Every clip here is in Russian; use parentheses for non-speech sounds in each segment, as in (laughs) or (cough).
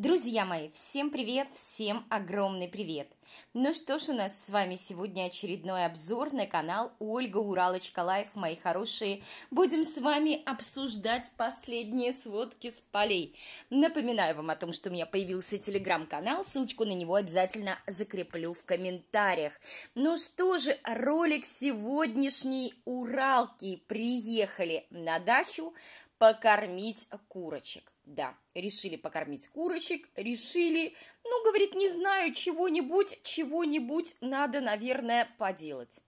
Друзья мои, всем привет, всем огромный привет! Ну что ж, у нас с вами сегодня очередной обзор на канал Ольга Уралочка Лайф, мои хорошие. Будем с вами обсуждать последние сводки с полей. Напоминаю вам о том, что у меня появился телеграм-канал, ссылочку на него обязательно закреплю в комментариях. Ну что же, ролик сегодняшний Уралки. Приехали на дачу покормить курочек. Да, решили покормить курочек, решили, ну, говорит, не знаю, чего-нибудь, чего-нибудь надо, наверное, поделать.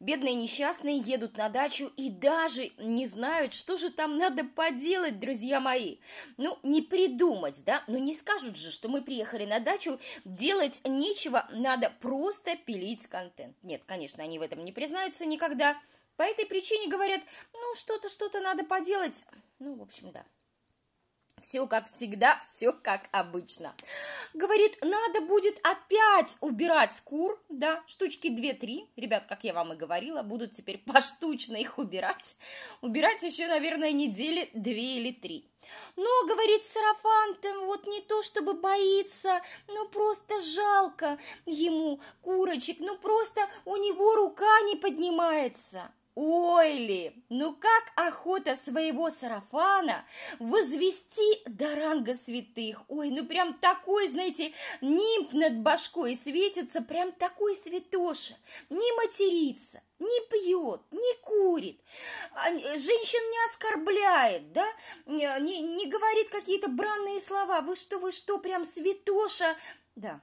Бедные несчастные едут на дачу и даже не знают, что же там надо поделать, друзья мои. Ну, не придумать, да, ну не скажут же, что мы приехали на дачу, делать нечего, надо просто пилить контент. Нет, конечно, они в этом не признаются никогда. По этой причине говорят, ну, что-то, что-то надо поделать. Ну, в общем, да. Все как всегда, все как обычно. Говорит, надо будет опять убирать с кур, да, штучки 2-3. Ребят, как я вам и говорила, будут теперь (laughs) поштучно их убирать. Убирать еще, наверное, недели 2 или 3. Но, говорит, сарафан там вот не то чтобы боится, ну просто жалко ему курочек, ну просто у него рука не поднимается. Ойли, ну как охота своего сарафана возвести до ранга святых. Ой, ну прям такой, знаете, нимб над башкой светится, прям такой святоша. Не матерится, не пьет, не курит, а, э, женщин не оскорбляет, да, э, не, не говорит какие-то бранные слова. Вы что, вы что, прям святоша. Да,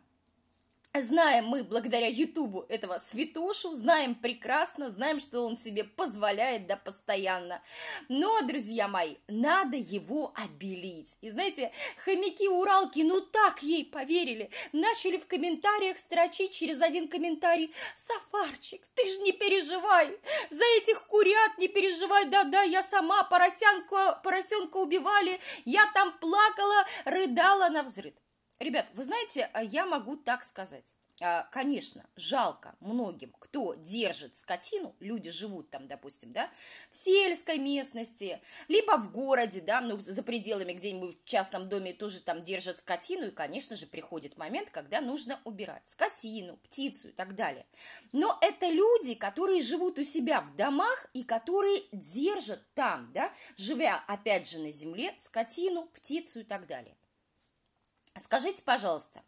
Знаем мы благодаря Ютубу этого святошу, знаем прекрасно, знаем, что он себе позволяет, да, постоянно. Но, друзья мои, надо его обелить. И знаете, хомяки Уралки, ну так ей поверили, начали в комментариях строчить через один комментарий. Сафарчик, ты ж не переживай, за этих курят не переживай, да-да, я сама поросянка, поросенка убивали, я там плакала, рыдала на взрыв. Ребят, вы знаете, а, я могу так сказать. А, конечно, жалко многим, кто держит скотину, люди живут там, допустим, да, в сельской местности, либо в городе, да, ну, за пределами где-нибудь в частном доме тоже там держат скотину, и, конечно же, приходит момент, когда нужно убирать скотину, птицу и так далее. Но это люди, которые живут у себя в домах и которые держат там, да, живя, опять же, на земле скотину, птицу и так далее. Скажите, пожалуйста,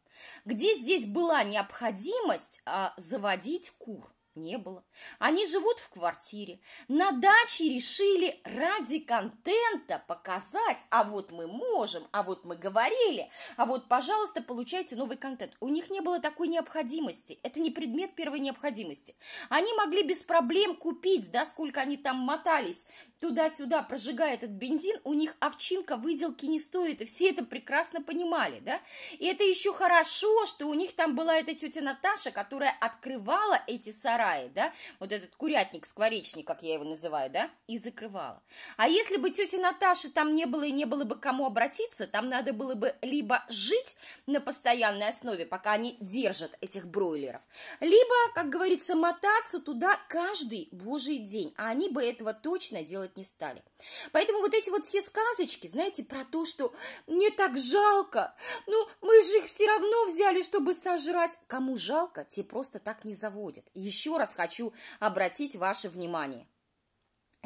где здесь была необходимость а, заводить кур? не было. Они живут в квартире. На даче решили ради контента показать, а вот мы можем, а вот мы говорили, а вот, пожалуйста, получайте новый контент. У них не было такой необходимости. Это не предмет первой необходимости. Они могли без проблем купить, да, сколько они там мотались туда-сюда, прожигая этот бензин, у них овчинка выделки не стоит, и все это прекрасно понимали, да. И это еще хорошо, что у них там была эта тетя Наташа, которая открывала эти сарай сарае, да, вот этот курятник-скворечник, как я его называю, да, и закрывала. А если бы тети Наташи там не было и не было бы кому обратиться, там надо было бы либо жить на постоянной основе, пока они держат этих бройлеров, либо, как говорится, мотаться туда каждый божий день, а они бы этого точно делать не стали. Поэтому вот эти вот все сказочки, знаете, про то, что мне так жалко, ну мы же их все равно взяли, чтобы сожрать. Кому жалко, те просто так не заводят. Еще еще раз хочу обратить ваше внимание.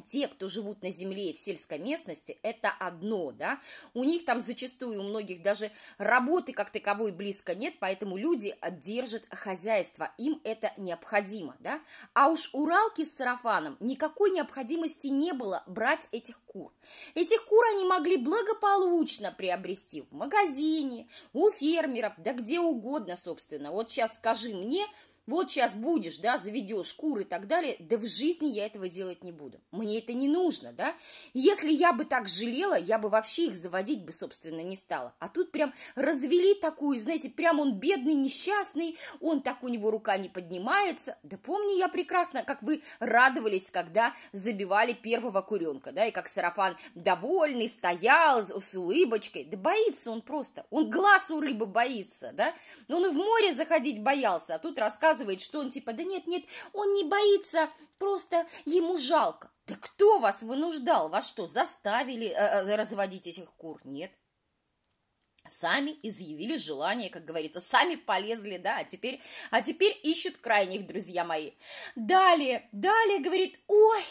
Те, кто живут на земле и в сельской местности, это одно, да, у них там зачастую, у многих даже работы как таковой близко нет, поэтому люди держат хозяйство, им это необходимо, да, а уж уралки с сарафаном никакой необходимости не было брать этих кур. Этих кур они могли благополучно приобрести в магазине, у фермеров, да где угодно, собственно, вот сейчас скажи мне, вот сейчас будешь, да, заведешь кур и так далее, да в жизни я этого делать не буду. Мне это не нужно, да. Если я бы так жалела, я бы вообще их заводить бы, собственно, не стала. А тут прям развели такую, знаете, прям он бедный, несчастный, он так, у него рука не поднимается. Да помню я прекрасно, как вы радовались, когда забивали первого куренка, да, и как сарафан довольный стоял с улыбочкой. Да боится он просто, он глаз у рыбы боится, да. Он и в море заходить боялся, а тут рассказывает доказывает, что он типа, да нет, нет, он не боится, просто ему жалко. Да кто вас вынуждал? Вас что, заставили э, э, разводить этих кур? Нет. Сами изъявили желание, как говорится, сами полезли, да, а теперь, а теперь ищут крайних, друзья мои. Далее, далее говорит, ой,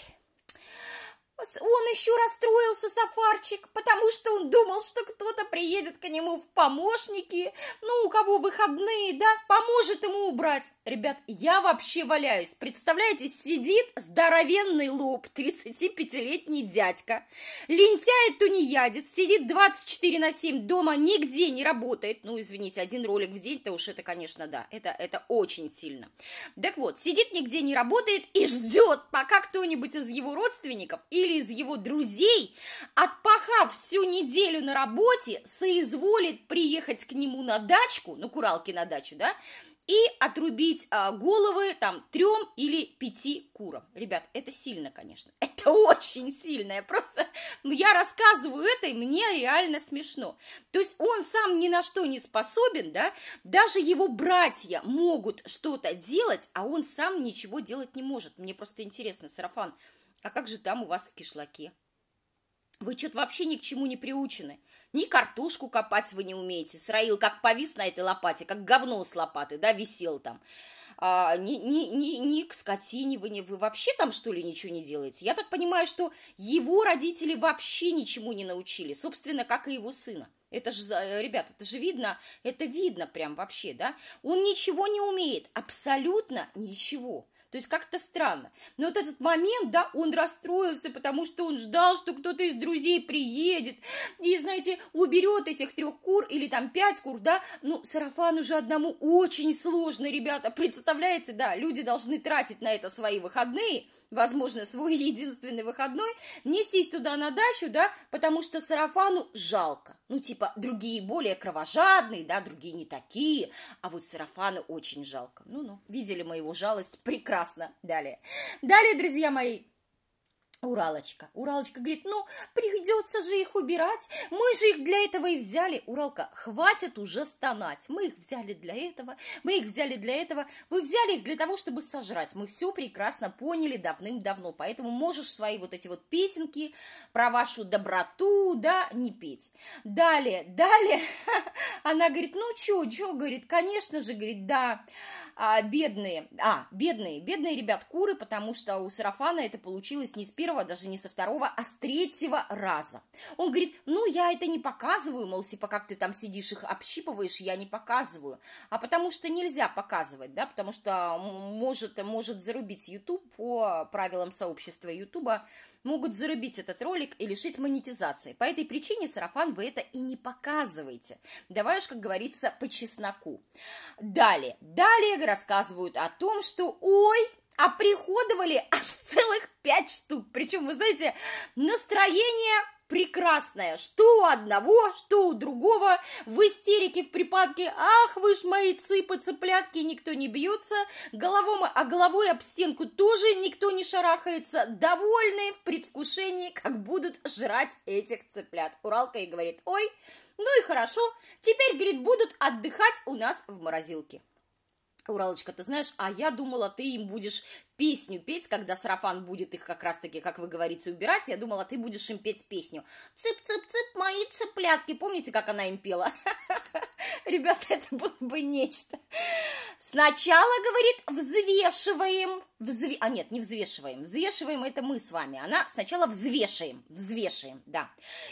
он еще расстроился, Сафарчик, потому что он думал, что кто-то приедет к нему в помощники, ну, у кого выходные, да, поможет ему убрать. Ребят, я вообще валяюсь. Представляете, сидит здоровенный лоб, 35-летний дядька, лентяй-тунеядец, сидит 24 на 7 дома, нигде не работает. Ну, извините, один ролик в день-то уж это, конечно, да, это, это очень сильно. Так вот, сидит нигде не работает и ждет, пока кто-нибудь из его родственников или или из его друзей, отпахав а всю неделю на работе, соизволит приехать к нему на дачку, на Куралки на дачу, да, и отрубить а, головы там трем или пяти курам. Ребят, это сильно, конечно. (laughs) Это очень сильно. Я просто, ну, я рассказываю это, и мне реально смешно. То есть он сам ни на что не способен, да, даже его братья могут что-то делать, а он сам ничего делать не может. Мне просто интересно, Сарафан, а как же там у вас в кишлаке? Вы что-то вообще ни к чему не приучены. Ни картошку копать вы не умеете. Сраил как повис на этой лопате, как говно с лопаты, да, висел там. А, ни, ни, ни, ни к скотине вы, не, вы вообще там, что ли, ничего не делаете? Я так понимаю, что его родители вообще ничему не научили. Собственно, как и его сына. Это же, ребят, это же видно, это видно прям вообще, да? Он ничего не умеет, абсолютно ничего. То есть как-то странно. Но вот этот момент, да, он расстроился, потому что он ждал, что кто-то из друзей приедет и, знаете, уберет этих трех кур или там пять кур, да. Ну, сарафан уже одному очень сложно, ребята, представляете, да, люди должны тратить на это свои выходные, возможно, свой (laughs) единственный выходной, нестись туда на дачу, да, потому что сарафану жалко. Ну, типа, другие более кровожадные, да, другие не такие, а вот сарафаны очень жалко. Ну-ну, видели мы его жалость прекрасно. Далее. Далее, друзья мои, Уралочка. Уралочка говорит, ну, придется же их убирать, мы же их для этого и взяли. Уралка, хватит уже стонать, мы их взяли для этого, мы их взяли для этого, вы взяли их для того, чтобы сожрать. Мы все прекрасно поняли давным-давно, поэтому можешь свои вот эти вот песенки про вашу доброту, да, не петь. Далее, далее, (laughs) она говорит, ну, что, что? говорит, конечно же, говорит, да, а, бедные, а, бедные, бедные ребят куры, потому что у сарафана это получилось не с первого первого, даже не со второго, а с третьего раза. Он говорит, ну, я это не показываю, мол, типа, как ты там сидишь их общипываешь, я не показываю. А потому что нельзя показывать, да, потому что может, может зарубить YouTube по правилам сообщества YouTube, могут зарубить этот ролик и лишить монетизации. По этой причине, Сарафан, вы это и не показываете. Давай уж, как говорится, по чесноку. Далее. Далее рассказывают о том, что, ой, оприходовали а (laughs) аж целых пять штук. Причем, вы знаете, настроение прекрасное. Что у одного, что у другого. В истерике, в припадке. Ах, вы ж мои цыпы, цыплятки, никто не бьется. Головом, а головой об стенку тоже никто не шарахается. Довольны в предвкушении, как будут жрать этих цыплят. Уралка и говорит, ой, ну и хорошо, теперь, говорит, будут отдыхать у нас в морозилке. Уралочка, ты знаешь, а я думала, ты им будешь песню петь, когда сарафан будет их как раз-таки, как вы говорите, убирать, я думала, ты будешь им петь песню. Цып-цып-цып, мои цыплятки. Помните, как она им пела? (laughs) Ребята, это было бы нечто. Сначала, говорит, взвешиваем. Взве... А нет, не взвешиваем. Взвешиваем это мы с вами. Она сначала взвешиваем. Взвешиваем, да.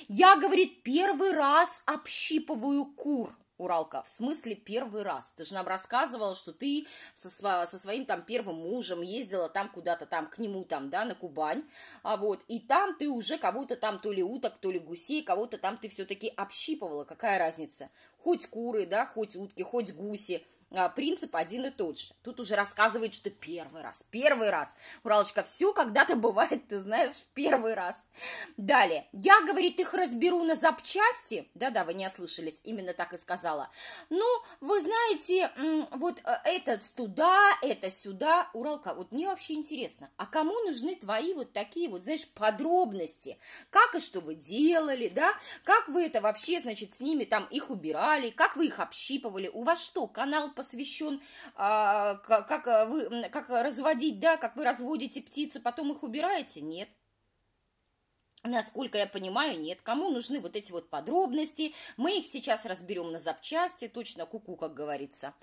Я, говорит, первый раз общипываю кур. Уралка, в смысле первый раз? Ты же нам рассказывала, что ты со, сво- со своим там первым мужем ездила там куда-то там к нему там, да, на Кубань, а вот, и там ты уже кого-то там то ли уток, то ли гусей, кого-то там ты все-таки общипывала, какая разница? Хоть куры, да, хоть утки, хоть гуси – а, принцип один и тот же. Тут уже рассказывает, что первый раз, первый раз. Уралочка, все когда-то бывает, ты знаешь, в первый раз. Далее. Я, говорит, их разберу на запчасти. Да-да, вы не ослышались, именно так и сказала. Ну, вы знаете, вот э, этот туда, это сюда. Уралка, вот мне вообще интересно, а кому нужны твои вот такие вот, знаешь, подробности? Как и что вы делали, да? Как вы это вообще, значит, с ними там их убирали? Как вы их общипывали? У вас что, канал посвящен, а, как, э, вы, как разводить, да, как вы разводите птицы, потом их убираете? Нет. Насколько я понимаю, нет. Кому нужны вот эти вот подробности? Мы их сейчас разберем на запчасти, точно куку, -ку, как говорится.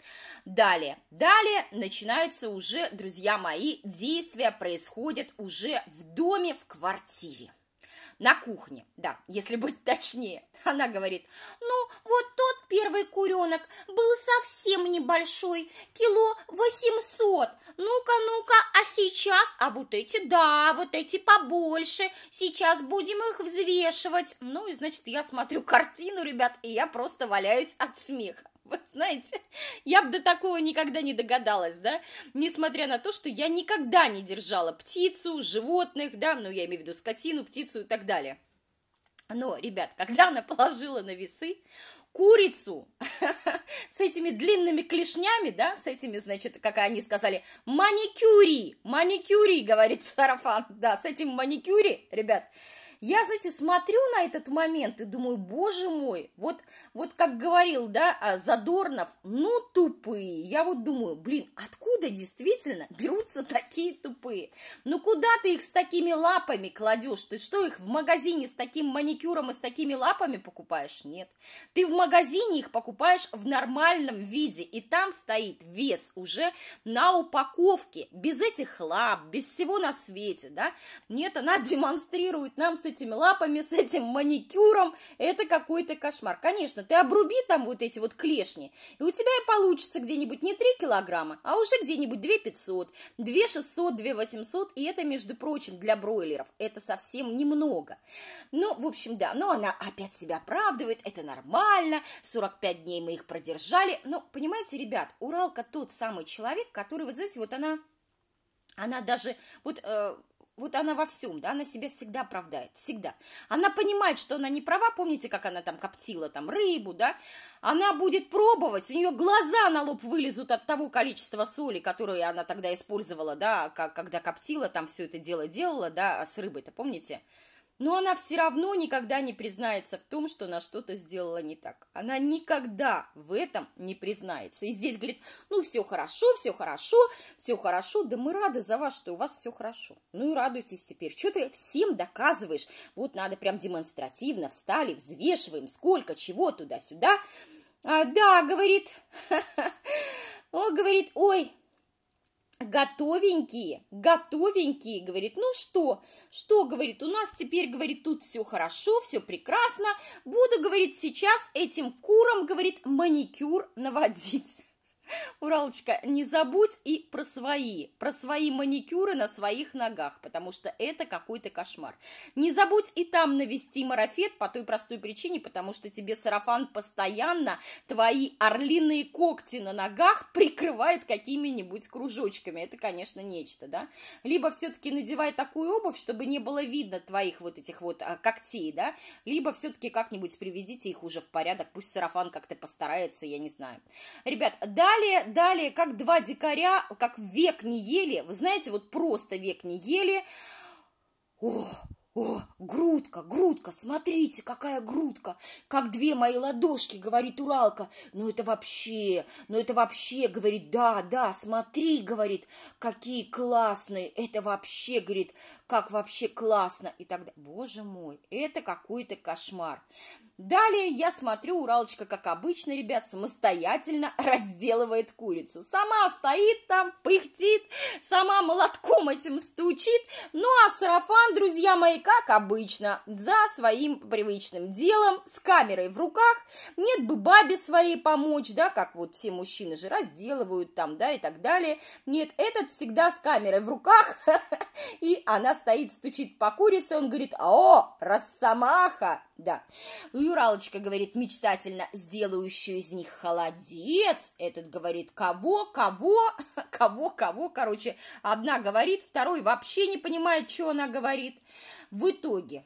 Далее. Далее начинаются уже, друзья мои, действия происходят уже в доме, в квартире на кухне, да, если быть (laughs) точнее. Она говорит, ну, вот тот первый куренок был совсем небольшой, кило восемьсот. Ну-ка, ну-ка, а сейчас, а вот эти, да, вот эти побольше, сейчас будем их взвешивать. Ну, и, значит, я смотрю картину, ребят, и я просто валяюсь от смеха. Вы знаете, (laughs) я бы до такого никогда не догадалась, да, несмотря на то, что я никогда не держала птицу, животных, да, ну, я имею в виду скотину, птицу и так далее. Но, ребят, когда она (laughs) положила на весы курицу (laughs) с этими длинными клешнями, да, с этими, значит, как они сказали, маникюри, маникюри, говорит сарафан, да, с этим маникюри, ребят, я, знаете, смотрю на этот момент и думаю, боже мой, вот, вот как говорил, да, а, Задорнов, ну тупые. Я вот думаю, блин, откуда действительно берутся такие тупые? Ну куда ты их с такими лапами кладешь? Ты что, их в магазине с таким маникюром и с такими лапами покупаешь? Нет. Ты в магазине их покупаешь в нормальном виде, и там стоит вес уже на упаковке, без этих лап, без всего на свете, да? Нет, она (laughs) демонстрирует нам с этими лапами, (laughs) с этим маникюром. Это какой-то кошмар. Конечно, ты обруби там вот эти вот клешни, и у тебя и получится где-нибудь не 3 килограмма, а уже где-нибудь 2 500, 2 600, 2 800. И это, между прочим, для бройлеров. Это совсем немного. Ну, в общем, да. Но она опять себя оправдывает. Это нормально. 45 дней мы их продержали. Но, понимаете, ребят, Уралка тот самый человек, который, вот знаете, вот она... Она даже, вот э, вот она во всем, да, она себя всегда оправдает, всегда. Она понимает, что она не права, помните, как она там коптила там рыбу, да, она будет пробовать, у нее глаза на лоб вылезут от того количества соли, которую она тогда использовала, да, как, когда коптила, там все это дело делала, да, с рыбой-то, помните, помните, но она все равно никогда не признается в том, что она что-то сделала не так. Она никогда в этом не признается. И здесь говорит, ну все хорошо, все хорошо, все хорошо, да мы рады за вас, что у вас все хорошо. Ну и радуйтесь теперь, что ты всем доказываешь. Вот надо прям демонстративно встали, взвешиваем, сколько, чего, туда-сюда. А, да, говорит, (laughs) о, говорит, ой, готовенькие, готовенькие, говорит, ну что, что, говорит, у нас теперь, говорит, тут все хорошо, все прекрасно, буду, говорит, сейчас этим курам, говорит, маникюр наводить. Уралочка, не забудь и про свои, про свои маникюры на своих ногах, потому что это какой-то кошмар. Не забудь и там навести марафет по той простой причине, потому что тебе сарафан постоянно твои орлиные когти на ногах прикрывает какими-нибудь кружочками. Это, конечно, нечто, да? Либо все-таки надевай такую обувь, чтобы не было видно твоих вот этих вот а, когтей, да? Либо все-таки как-нибудь приведите их уже в порядок, пусть сарафан как-то постарается, я не знаю. Ребят, далее Далее, далее, как два дикаря, как век не ели, вы знаете, вот просто век не ели. О, о, грудка, грудка, смотрите, какая грудка, как две мои ладошки, говорит Уралка. Ну это вообще, ну это вообще, говорит, да, да, смотри, говорит, какие классные, это вообще, говорит, как вообще классно и тогда, Боже мой, это какой-то кошмар. Далее я смотрю, Уралочка, как обычно, ребят, самостоятельно разделывает курицу. Сама стоит там, пыхтит, сама молотком этим стучит. Ну а сарафан, друзья мои, как обычно, за своим привычным делом, с камерой в руках. Нет бы бабе своей помочь, да, как вот все мужчины же разделывают там, да, и так далее. Нет, этот всегда с камерой в руках, (laughs) и она стоит, стучит по курице, он говорит, о, росомаха, да. Ну, Юралочка говорит мечтательно, сделаю еще из них холодец. Этот говорит, кого, кого, (laughs) кого, кого. Короче, одна говорит, второй вообще не понимает, что она говорит. В итоге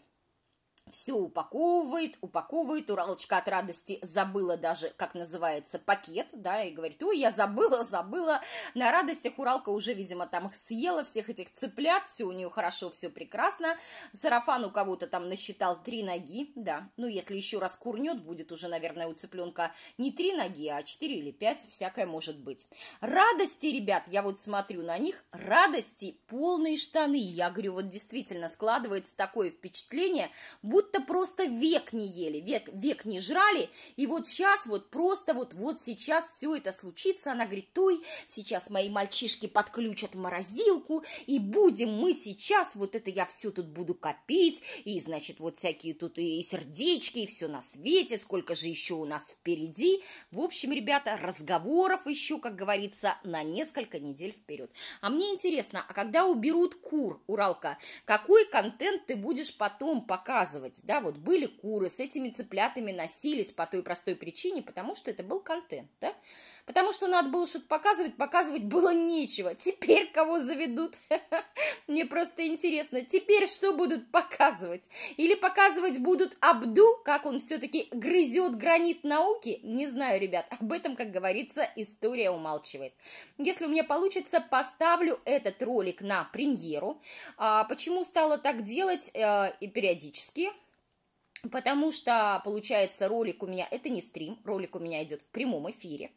все упаковывает, упаковывает, Уралочка от радости забыла даже, как называется, пакет, да, и говорит, ой, я забыла, забыла. На радостях Уралка уже, видимо, там их съела, всех этих цыплят, все у нее хорошо, все прекрасно. Сарафан у кого-то там насчитал три ноги, да, ну, если еще раз курнет, будет уже, наверное, у цыпленка не три ноги, а четыре или пять, всякое может быть. Радости, ребят, я вот смотрю на них, радости, полные штаны. Я говорю, вот действительно складывается такое впечатление, будто просто век не ели, век, век не жрали, и вот сейчас вот просто вот, вот сейчас все это случится, она говорит, той, сейчас мои мальчишки подключат морозилку, и будем мы сейчас, вот это я все тут буду копить, и, значит, вот всякие тут и сердечки, и все на свете, сколько же еще у нас впереди. В общем, ребята, разговоров еще, как говорится, на несколько недель вперед. А мне интересно, а когда уберут кур, Уралка, какой контент ты будешь потом показывать? показывать, да, вот были куры, с этими цыплятами носились по той простой причине, потому что это был контент, да, Потому что надо было что-то показывать, показывать было нечего. Теперь кого заведут? (laughs) Мне просто интересно, теперь что будут показывать? Или показывать будут Абду, как он все-таки грызет гранит науки? Не знаю, ребят, об этом, как говорится, история умалчивает. Если у меня получится, поставлю этот ролик на премьеру. А почему стала так делать э, и периодически? Потому что, получается, ролик у меня, это не стрим, ролик у меня идет в прямом эфире.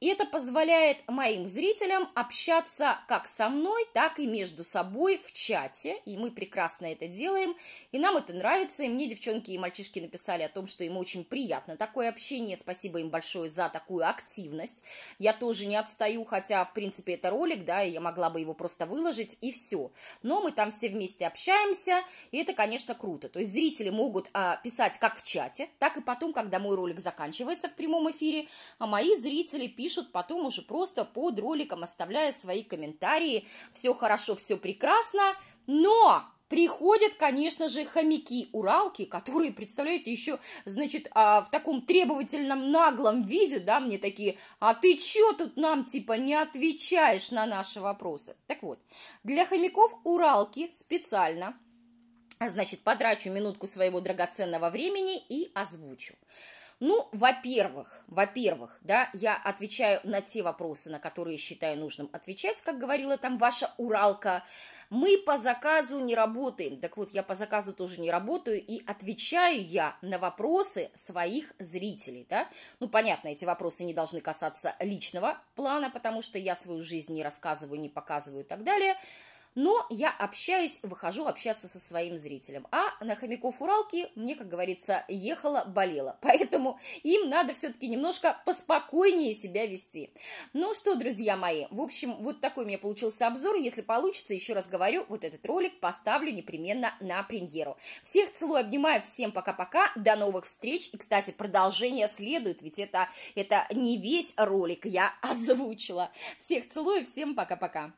И это позволяет моим зрителям общаться как со мной, так и между собой в чате. И мы прекрасно это делаем. И нам это нравится. И мне девчонки и мальчишки написали о том, что им очень приятно такое общение. Спасибо им большое за такую активность. Я тоже не отстаю, хотя, в принципе, это ролик, да, и я могла бы его просто выложить, и все. Но мы там все вместе общаемся, и это, конечно, круто. То есть зрители могут а, писать как в чате, так и потом, когда мой ролик заканчивается в прямом эфире, а мои зрители пишут пишут потом уже просто под роликом, оставляя свои комментарии. Все хорошо, все прекрасно, но приходят, конечно же, хомяки-уралки, которые, представляете, еще, значит, а, в таком требовательном наглом виде, да, мне такие, а ты что тут нам, типа, не отвечаешь на наши вопросы? Так вот, для хомяков-уралки специально, значит, потрачу минутку своего драгоценного времени и озвучу. Ну, во-первых, во-первых, да, я отвечаю на те вопросы, на которые считаю нужным отвечать, как говорила там ваша Уралка. Мы по заказу не работаем. Так вот, я по заказу тоже не работаю, и отвечаю я на вопросы своих зрителей, да. Ну, понятно, эти вопросы не должны касаться личного плана, потому что я свою жизнь не рассказываю, не показываю и так далее – но я общаюсь, выхожу общаться со своим зрителем. А на хомяков Уралки мне, как говорится, ехала, болела. (laughs) Поэтому им надо все-таки немножко поспокойнее себя вести. Ну что, друзья мои, в общем, вот такой у меня получился обзор. Если получится, еще раз говорю, вот этот ролик поставлю непременно на премьеру. Всех целую, обнимаю, всем пока-пока, до новых встреч. И, кстати, продолжение следует, ведь это, это не весь ролик я (laughs) озвучила. Всех целую, всем пока-пока.